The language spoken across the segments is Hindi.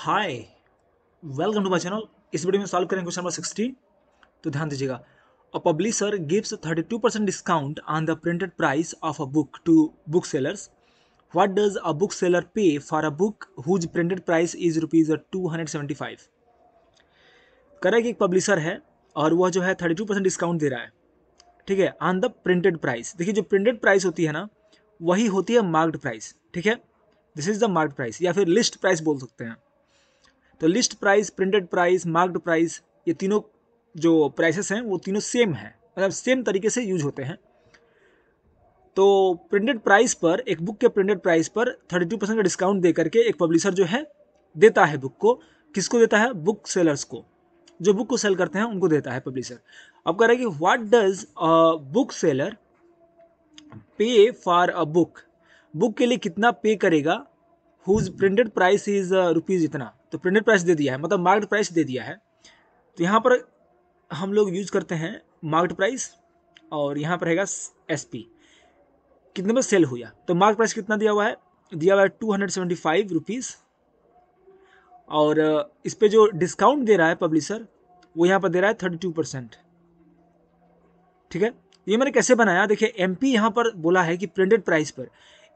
hi welcome to my channel इस वीडियो में सॉल्व करेंगे क्वेश्चन नंबर सिक्सटी तो ध्यान दीजिएगा a publisher gives thirty two percent discount on the printed price of a book to book sellers what does a book seller pay for a book whose printed price is rupees two hundred seventy five कि एक पब्लिशर है और वह जो है थर्टी टू परसेंट डिस्काउंट दे रहा है ठीक है ऑन द प्रिंटेड प्राइस देखिए जो प्रिंटेड प्राइस होती है ना वही होती है मार्क्ड प्राइस ठीक है this is the marked price या फिर लिस्ट प्राइस बोल सकते हैं तो list price printed price marked price ये तीनों जो प्राइसेस हैं वो तीनों सेम हैं मतलब सेम तरीके से यूज होते हैं तो प्रिंटेड प्राइस पर एक बुक के प्रिंटेड प्राइस पर 32 परसेंट का डिस्काउंट दे करके एक पब्लिशर जो है देता है बुक को किसको देता है बुक सेलर्स को जो बुक को सेल करते हैं उनको देता है पब्लिशर अब कह रहे हैं कि what does a book seller pay for a book book के लिए कितना पे करेगा whose printed price is rupees इतना तो प्रिंटेड प्राइस दे दिया है मतलब मार्क्ड प्राइस दे दिया है तो यहाँ पर हम लोग यूज करते हैं मार्क्ड प्राइस और यहाँ पर रहेगा एस पी कितने में सेल हुआ तो मार्क प्राइस कितना दिया हुआ है दिया हुआ है two hundred seventy five rupees और uh, इस पर जो डिस्काउंट दे रहा है पब्लिशर वो यहाँ पर दे रहा है थर्टी टू परसेंट ठीक है ये मैंने कैसे बनाया देखिए एम पी यहाँ पर बोला है कि प्रिंटेड प्राइस पर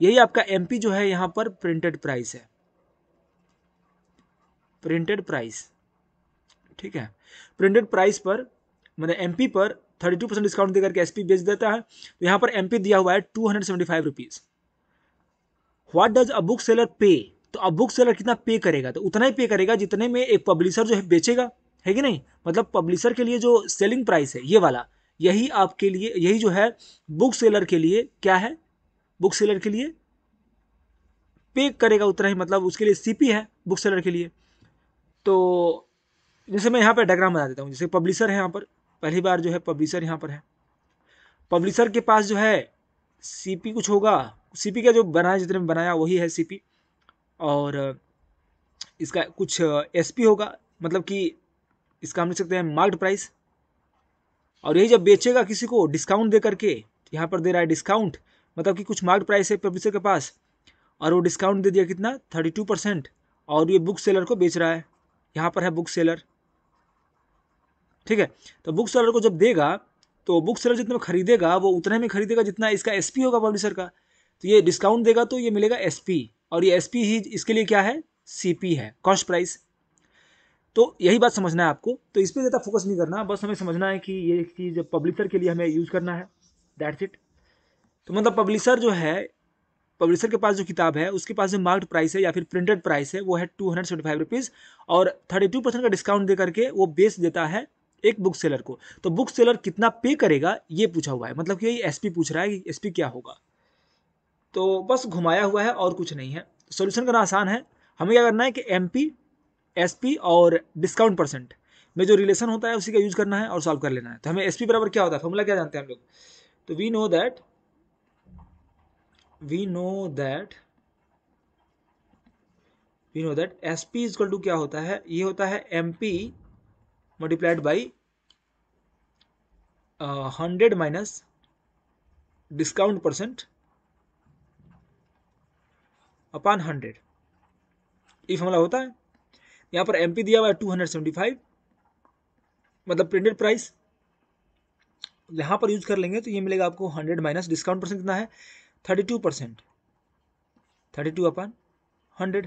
यही आपका एम जो है यहाँ पर प्रिंटेड प्राइस है प्रिंटेड प्राइस ठीक है प्रिंटेड प्राइस पर मतलब एम पर थर्टी टू परसेंट डिस्काउंट देकर के एस पी बेच देता है तो यहाँ पर एम दिया हुआ है two hundred seventy five rupees what does a book seller pay तो अब बुक सेलर कितना पे करेगा तो उतना ही पे करेगा जितने में एक पब्लिशर जो है बेचेगा है कि नहीं मतलब पब्लिशर के लिए जो सेलिंग प्राइस है ये वाला यही आपके लिए यही जो है बुक सेलर के लिए क्या है बुक सेलर के लिए पे करेगा उतना ही मतलब उसके लिए सीपी है बुक सेलर के लिए तो जैसे मैं यहाँ पर डायग्राम बना देता हूँ जैसे पब्लिशर है यहाँ पर पहली बार जो है पब्लिशर यहाँ पर है पब्लिशर के पास जो है सीपी कुछ होगा सीपी का जो बनाया जितने में बनाया वही है सीपी और इसका कुछ एसपी होगा मतलब कि इसका हम लिख सकते हैं माल्ट प्राइस और यही जब बेचेगा किसी को डिस्काउंट दे करके यहाँ पर दे रहा है डिस्काउंट मतलब कि कुछ मार्क प्राइस है पब्लिशर के पास और वो डिस्काउंट दे दिया कितना थर्टी टू परसेंट और ये बुक सेलर को बेच रहा है यहाँ पर है बुक सेलर ठीक है तो बुक सेलर को जब देगा तो बुक सेलर जितना खरीदेगा वो उतने में खरीदेगा जितना इसका एस होगा पब्लिशर का तो ये डिस्काउंट देगा तो ये मिलेगा एस और ये एस ही इसके लिए क्या है सी है कॉस्ट प्राइस तो यही बात समझना है आपको तो इस पर ज़्यादा फोकस नहीं करना बस हमें समझना है कि ये चीज़ पब्लिशर के लिए हमें यूज़ करना है दैट्स इट तो मतलब पब्लिशर जो है पब्लिशर के पास जो किताब है उसके पास जो मार्क्ड प्राइस है या फिर प्रिंटेड प्राइस है वो है two hundred seventy five rupees और थर्टी टू परसेंट का डिस्काउंट दे करके वो बेच देता है एक बुक सेलर को तो बुक सेलर कितना पे करेगा ये पूछा हुआ है मतलब कि एस पी पूछ रहा है कि एस पी क्या होगा तो बस घुमाया हुआ है और कुछ नहीं है सोल्यूशन करना आसान है हमें क्या करना है कि एम पी एस पी और डिस्काउंट परसेंट में जो रिलेशन होता है उसी का यूज़ करना है और सॉल्व कर लेना है तो हमें एस पी बराबर क्या होता है फॉर्मूला क्या जानते हैं हम लोग तो we know that we know that we know that sp is equal to क्या होता है ये होता है M P multiplied by hundred minus discount percent upon hundred ये फॉर्मूला होता है यहाँ पर एम पी दिया हुआ है टू हंड्रेड सेवेंटी फाइव मतलब प्रिंटेड प्राइस यहाँ पर यूज कर लेंगे तो ये मिलेगा आपको हंड्रेड माइनस डिस्काउंट परसेंट कितना है thirty two percent thirty two upon hundred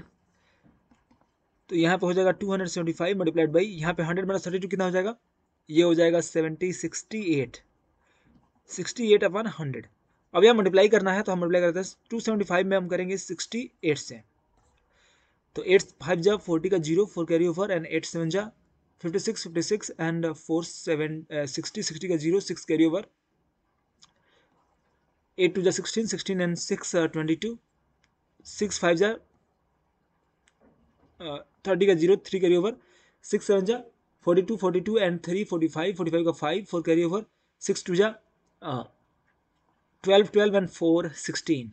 तो यहाँ पे हो जाएगा two hundred seventy five multiplied by यहाँ पे हंड्रेड माइनस थर्टी टू कितना हो जाएगा ये हो जाएगा seventy sixty eight sixty eight upon hundred अब यहाँ मल्टीप्लाई करना है तो हम मल्टीप्लाई करते हैं टू सेवेंटी फाइव में हम करेंगे सिक्सटी एट से तो एट फाइव जा फोर्टी का zero four carry over and eight seven जा fifty six fifty six and four seven sixty sixty का zero six carry over eight two the sixteen sixteen and six twenty two six five जा थर्टी का zero three carry over six seven जा forty two forty two and three forty five forty five का five four carry over six two जा twelve twelve and four sixteen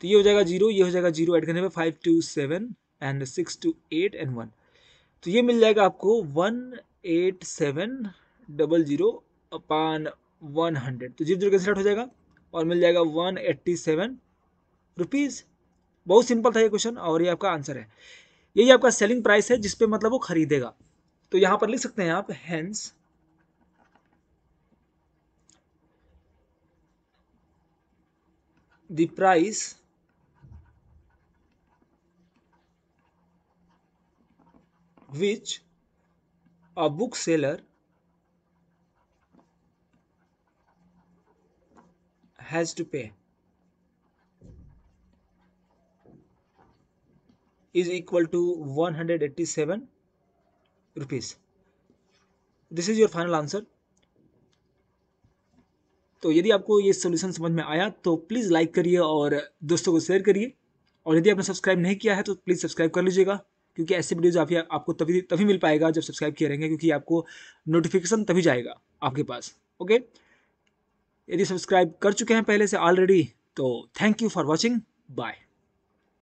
तो ये हो जाएगा जीरो ये हो जाएगा जीरो ऐड करने पर five two seven and six two eight and one तो ये मिल जाएगा आपको one eight seven double zero upon one hundred तो जीरो जीरो कैसे हो जाएगा और मिल जाएगा वन एट्टी सेवन रुपीज़ बहुत सिंपल था ये क्वेश्चन और ये आपका आंसर है यही आपका सेलिंग प्राइस है जिसपे मतलब वो खरीदेगा तो यहाँ पर लिख सकते हैं आप hence price which a book seller has to pay is equal to 187 rupees this is your final answer तो यदि आपको ये सोल्यूशन समझ में आया तो प्लीज़ लाइक करिए और दोस्तों को शेयर करिए और यदि आपने सब्सक्राइब नहीं किया है तो प्लीज़ सब्सक्राइब कर लीजिएगा क्योंकि ऐसे वीडियोज आप आपको तभी तभी मिल पाएगा जब सब्सक्राइब किए रहेंगे क्योंकि आपको नोटिफिकेशन तभी जाएगा आपके पास ओके यदि सब्सक्राइब कर चुके हैं पहले से ऑलरेडी तो thank you for watching bye